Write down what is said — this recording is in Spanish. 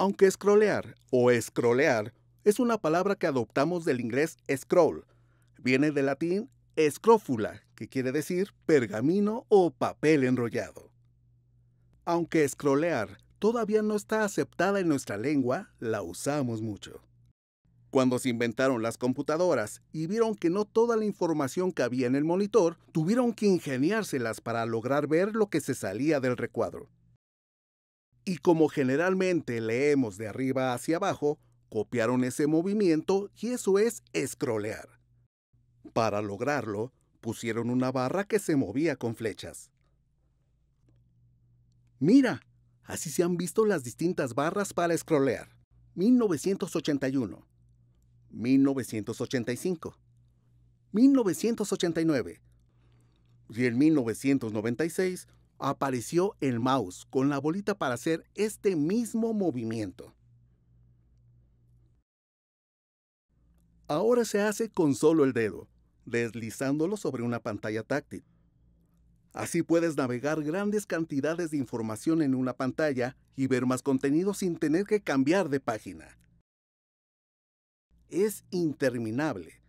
Aunque scrollear o scrollear es una palabra que adoptamos del inglés scroll, viene del latín escrófula, que quiere decir pergamino o papel enrollado. Aunque scrollear todavía no está aceptada en nuestra lengua, la usamos mucho. Cuando se inventaron las computadoras y vieron que no toda la información cabía en el monitor, tuvieron que ingeniárselas para lograr ver lo que se salía del recuadro y como generalmente leemos de arriba hacia abajo, copiaron ese movimiento y eso es scrollear. Para lograrlo, pusieron una barra que se movía con flechas. Mira, así se han visto las distintas barras para scrollear. 1981, 1985, 1989 y en 1996 apareció el mouse con la bolita para hacer este mismo movimiento. Ahora se hace con solo el dedo, deslizándolo sobre una pantalla táctil. Así puedes navegar grandes cantidades de información en una pantalla y ver más contenido sin tener que cambiar de página. Es interminable